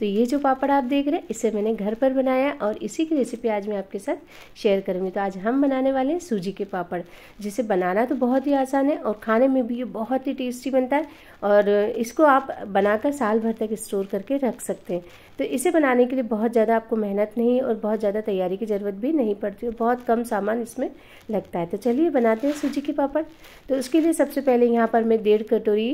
तो ये जो पापड़ आप देख रहे हैं इसे मैंने घर पर बनाया और इसी की रेसिपी आज मैं आपके साथ शेयर करूँगी तो आज हम बनाने वाले हैं सूजी के पापड़ जिसे बनाना तो बहुत ही आसान है और खाने में भी ये बहुत ही टेस्टी बनता है और इसको आप बनाकर साल भर तक स्टोर करके रख सकते हैं तो इसे बनाने के लिए बहुत ज़्यादा आपको मेहनत नहीं और बहुत ज़्यादा तैयारी की ज़रूरत भी नहीं पड़ती और बहुत कम सामान इसमें लगता है तो चलिए बनाते हैं सूजी के पापड़ तो उसके लिए सबसे पहले यहाँ पर मैं डेढ़ कटोरी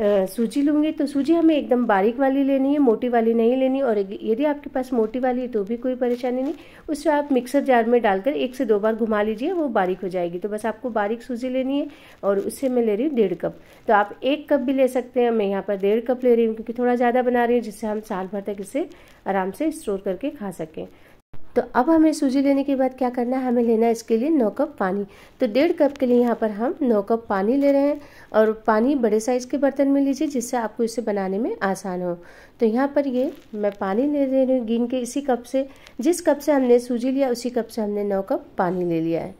सूजी लूँगी तो सूजी हमें एकदम बारीक वाली लेनी है मोटी वाली नहीं लेनी और यदि आपके पास मोटी वाली है तो भी कोई परेशानी नहीं उसे आप मिक्सर जार में डालकर एक से दो बार घुमा लीजिए वो बारीक हो जाएगी तो बस आपको बारीक सूजी लेनी है और उससे मैं ले रही हूँ डेढ़ कप तो आप एक कप भी ले सकते हैं मैं यहाँ पर डेढ़ कप ले रही हूँ क्योंकि थोड़ा ज़्यादा बना रही हूँ जिससे हम साल भर तक इसे आराम से स्टोर करके खा सकें तो अब हमें सूजी लेने के बाद क्या करना है हमें लेना है इसके लिए नौ कप पानी तो डेढ़ कप के लिए यहाँ पर हम नौ कप पानी ले रहे हैं और पानी बड़े साइज़ के बर्तन में लीजिए जिससे आपको इसे बनाने में आसान हो तो यहाँ पर ये मैं पानी ले रही हूँ गिन के इसी कप से जिस कप से हमने सूजी लिया उसी कप से हमने नौ कप पानी ले लिया है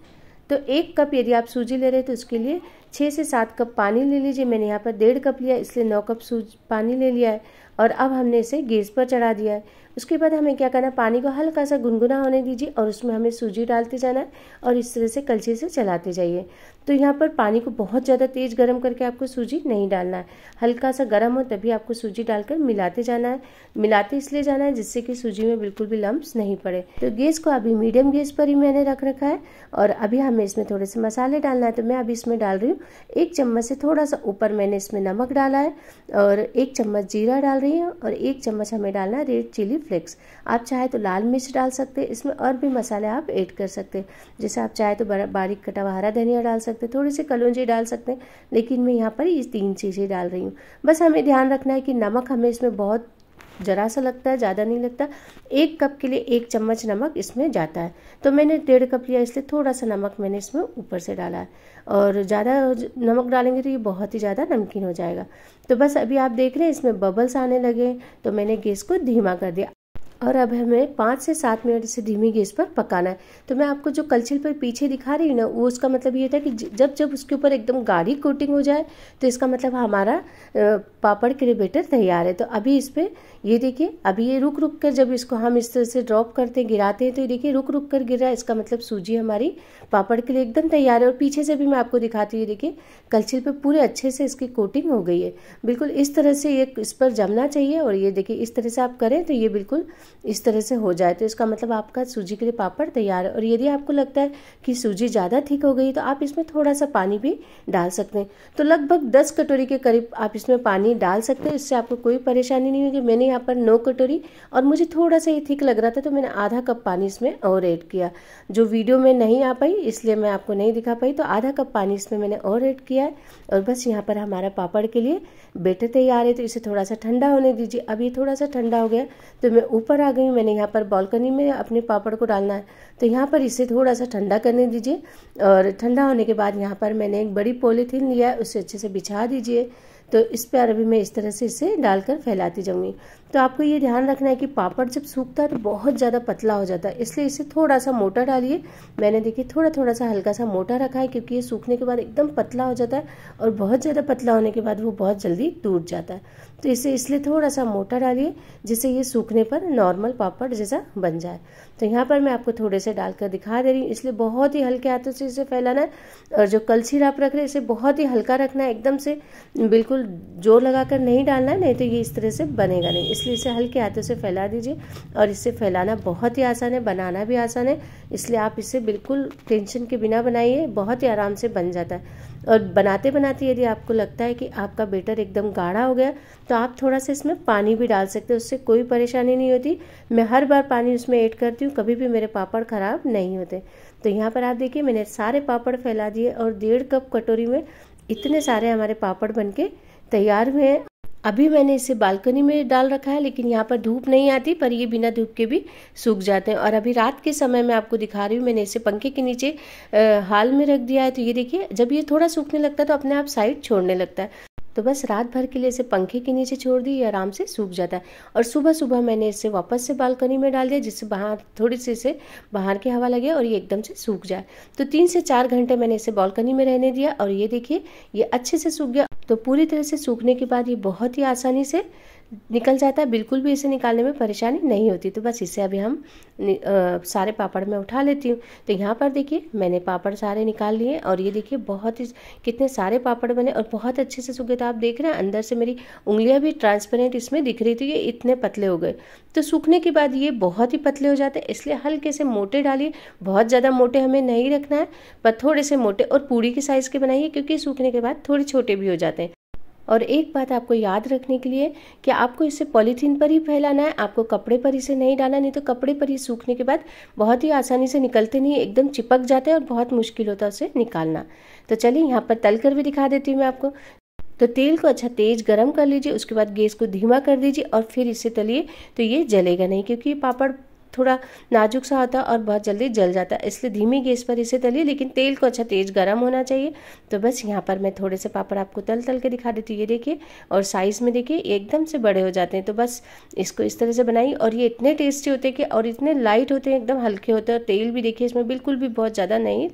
तो एक कप यदि आप सूजी ले रहे हैं तो उसके लिए छः से सात कप पानी ले लीजिए मैंने यहाँ पर डेढ़ कप लिया इसलिए नौ कप सूज पानी ले लिया है और अब हमने इसे गैस पर चढ़ा दिया है उसके बाद हमें क्या करना पानी को हल्का सा गुनगुना होने दीजिए और उसमें हमें सूजी डालते जाना है और इस तरह से कलछे से चलाते जाइए तो यहाँ पर पानी को बहुत ज़्यादा तेज़ गर्म करके आपको सूजी नहीं डालना है हल्का सा गर्म हो तभी आपको सूजी डालकर मिलाते जाना है मिलाते इसलिए जाना है जिससे कि सूजी में बिल्कुल भी लम्ब नहीं पड़े तो गैस को अभी मीडियम गैस पर ही मैंने रख रखा है और अभी हमें इसमें थोड़े से मसाले डालना है तो मैं अभी इसमें डाल रही हूँ हूँ एक चम्मच से थोड़ा सा ऊपर मैंने इसमें नमक डाला है और एक चम्मच जीरा डाल रही हूँ और एक चम्मच हमें डालना है रेड चिली फ्लेक्स आप चाहे तो लाल मिर्च डाल सकते हैं इसमें और भी मसाले आप ऐड कर सकते हैं जैसे आप चाहे तो बारीक कटा हुआ हरा धनिया डाल सकते हैं थोड़ी सी कलौजी डाल सकते हैं लेकिन मैं यहाँ पर ये तीन चीज़ें डाल रही हूँ बस हमें ध्यान रखना है कि नमक हमें इसमें बहुत ज़रा सा लगता है ज़्यादा नहीं लगता एक कप के लिए एक चम्मच नमक इसमें जाता है तो मैंने डेढ़ कप लिया इसलिए थोड़ा सा नमक मैंने इसमें ऊपर से डाला है और ज़्यादा नमक डालेंगे तो ये बहुत ही ज़्यादा नमकीन हो जाएगा तो बस अभी आप देख रहे हैं इसमें बबल्स आने लगे तो मैंने गैस को धीमा कर दिया और अब हमें पाँच से सात मिनट इसे धीमी गैस पर पकाना है तो मैं आपको जो कलछिल पर पीछे दिखा रही हूँ ना वो उसका मतलब ये था कि जब जब उसके ऊपर एकदम गाढ़ी कोटिंग हो जाए तो इसका मतलब हमारा पापड़ के लिए बेटर तैयार है तो अभी इस पर ये देखिए अभी ये रुक रुक कर जब इसको हम इस तरह से ड्रॉप करते हैं गिराते हैं तो ये देखिए रुक रुक कर गिर रहा है इसका मतलब सूजी हमारी पापड़ के लिए एकदम तैयार है और पीछे से भी मैं आपको दिखाती हूँ ये देखिए कलछिल पर पूरे अच्छे से इसकी कोटिंग हो गई है बिल्कुल इस तरह से ये इस पर जमना चाहिए और ये देखिए इस तरह से आप करें तो ये बिल्कुल इस तरह से हो जाए तो इसका मतलब आपका सूजी के लिए पापड़ तैयार है और यदि आपको लगता है कि सूजी ज़्यादा ठीक हो गई तो आप इसमें थोड़ा सा पानी भी डाल सकते हैं तो लगभग दस कटोरी के करीब आप इसमें पानी डाल सकते हैं इससे आपको कोई परेशानी नहीं होगी मैंने यहाँ पर नौ कटोरी और मुझे थोड़ा सा ही थिक लग रहा था तो मैंने आधा कप पानी इसमें और ऐड किया जो वीडियो में नहीं आ पाई इसलिए मैं आपको नहीं दिखा पाई तो आधा कप पानी इसमें मैंने और ऐड किया है और बस यहाँ पर हमारा पापड़ के लिए बेटर तैयार है तो इसे थोड़ा सा ठंडा होने दीजिए अब ये थोड़ा सा ठंडा हो गया तो मैं ऊपर ऊपर आ गई हूँ मैंने यहाँ पर बालकनी में अपने पापड़ को डालना है तो यहाँ पर इसे थोड़ा सा ठंडा करने दीजिए और ठंडा होने के बाद यहाँ पर मैंने एक बड़ी पॉलीथीन लिया है उसे अच्छे से बिछा दीजिए तो इस पर अभी मैं इस तरह से इसे डालकर फैलाती जाऊँगी तो आपको ये ध्यान रखना है कि पापड़ जब सूखता है तो बहुत ज़्यादा पतला हो जाता है इसलिए इसे थोड़ा सा मोटा डालिए मैंने देखिए थोड़ा थोड़ा सा हल्का सा मोटा रखा है क्योंकि ये सूखने के बाद एकदम पतला हो जाता है और बहुत ज़्यादा पतला होने के बाद वो बहुत जल्दी टूट जाता है तो इसे इसलिए थोड़ा सा मोटा डालिए जिससे ये सूखने पर नॉर्मल पापड़ जैसा बन जाए तो यहाँ पर मैं आपको थोड़े से डालकर दिखा दे रही हूँ इसलिए बहुत ही हल्के हाथों से इसे फैलाना है और जो कलछी आप रख रहे हैं इसे बहुत ही हल्का रखना है एकदम से बिल्कुल जोर लगा नहीं डालना है नहीं तो ये इस तरह से बनेगा नहीं इसलिए इसे हल्के हाथों से फैला दीजिए और इसे फैलाना बहुत ही आसान है बनाना भी आसान है इसलिए आप इसे बिल्कुल टेंशन के बिना बनाइए बहुत ही आराम से बन जाता है और बनाते बनाते यदि आपको लगता है कि आपका बेटर एकदम गाढ़ा हो गया तो आप थोड़ा सा इसमें पानी भी डाल सकते हैं उससे कोई परेशानी नहीं होती मैं हर बार पानी उसमें ऐड करती हूँ कभी भी मेरे पापड़ ख़राब नहीं होते तो यहाँ पर आप देखिए मैंने सारे पापड़ फैला दिए और डेढ़ कप कटोरी में इतने सारे हमारे पापड़ बनके तैयार हुए हैं अभी मैंने इसे बालकनी में डाल रखा है लेकिन यहाँ पर धूप नहीं आती पर ये बिना धूप के भी सूख जाते हैं और अभी रात के समय मैं आपको दिखा रही हूँ मैंने इसे पंखे के नीचे हाल में रख दिया है तो ये देखिए जब ये थोड़ा सूखने लगता है तो अपने आप साइड छोड़ने लगता है तो बस रात भर के लिए इसे पंखे के नीचे छोड़ दी आराम से सूख जाता है और सुबह सुबह मैंने इसे वापस से बालकनी में डाल दिया जिससे बाहर थोड़ी सी इसे बाहर की हवा लगे और ये एकदम से सूख जाए तो तीन से चार घंटे मैंने इसे बालकनी में रहने दिया और ये देखिए ये अच्छे से सूख गया तो पूरी तरह से सूखने के बाद ये बहुत ही आसानी से निकल जाता है बिल्कुल भी इसे निकालने में परेशानी नहीं होती तो बस इसे अभी हम आ, सारे पापड़ में उठा लेती हूँ तो यहाँ पर देखिए मैंने पापड़ सारे निकाल लिए और ये देखिए बहुत ही कितने सारे पापड़ बने और बहुत अच्छे से सूखे तो आप देख रहे हैं अंदर से मेरी उंगलियाँ भी ट्रांसपेरेंट इसमें दिख रही थी ये इतने पतले हो गए तो सूखने के बाद ये बहुत ही पतले हो जाते हैं इसलिए हल्के से मोटे डालिए बहुत ज़्यादा मोटे हमें नहीं रखना है पर थोड़े से मोटे और पूड़ी के साइज़ के बनाइए क्योंकि सूखने के बाद थोड़े छोटे भी हो जाते हैं और एक बात आपको याद रखने के लिए कि आपको इसे पॉलीथीन पर ही फैलाना है आपको कपड़े पर इसे नहीं डालना नहीं तो कपड़े पर ही सूखने के बाद बहुत ही आसानी से निकलते नहीं एकदम चिपक जाते हैं और बहुत मुश्किल होता है उसे निकालना तो चलिए यहाँ पर तल कर भी दिखा देती हूँ मैं आपको तो तेल को अच्छा तेज गरम कर लीजिए उसके बाद गैस को धीमा कर दीजिए और फिर इसे तलिए तो ये जलेगा नहीं क्योंकि पापड़ थोड़ा नाजुक सा होता है और बहुत जल्दी जल जाता है इसलिए धीमी गैस पर इसे तलिए लेकिन तेल को अच्छा तेज गर्म होना चाहिए तो बस यहाँ पर मैं थोड़े से पापड़ आपको तल तल के दिखा देती हूँ ये देखिए और साइज़ में देखिए एकदम से बड़े हो जाते हैं तो बस इसको इस तरह से बनाइए और ये इतने टेस्टी होते हैं कि और इतने लाइट होते हैं एकदम हल्के होते हैं और तेल भी देखिए इसमें बिल्कुल भी बहुत ज़्यादा नहीं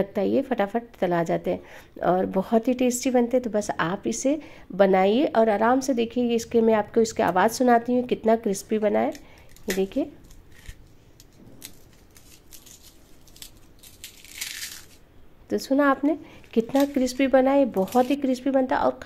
लगता ये फटाफट तला जाते हैं और बहुत ही टेस्टी बनते हैं तो बस आप इसे बनाइए और आराम से देखिए इसके मैं आपको इसकी आवाज़ सुनाती हूँ कितना क्रिस्पी बनाए ये देखिए तो सुना आपने कितना क्रिस्पी बना है बहुत ही क्रिस्पी बनता है और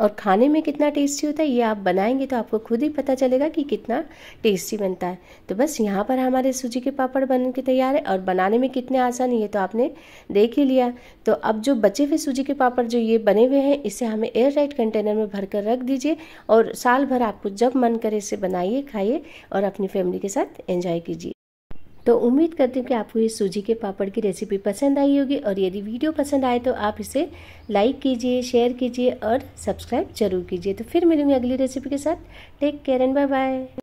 और खाने में कितना टेस्टी होता है ये आप बनाएंगे तो आपको खुद ही पता चलेगा कि कितना टेस्टी बनता है तो बस यहाँ पर हमारे सूजी के पापड़ बन के तैयार है और बनाने में कितने आसान ये तो आपने देख ही लिया तो अब जो बचे हुए सूजी के पापड़ जो ये बने हुए हैं इसे हमें एयर टाइट कंटेनर में भर कर रख दीजिए और साल भर आपको जब मन करे इसे बनाइए खाइए और अपनी फैमिली के साथ एंजॉय कीजिए तो उम्मीद करती हूँ कि आपको ये सूजी के पापड़ की रेसिपी पसंद आई होगी और यदि वीडियो पसंद आए तो आप इसे लाइक कीजिए शेयर कीजिए और सब्सक्राइब जरूर कीजिए तो फिर मिलूंगी अगली रेसिपी के साथ take care and bye bye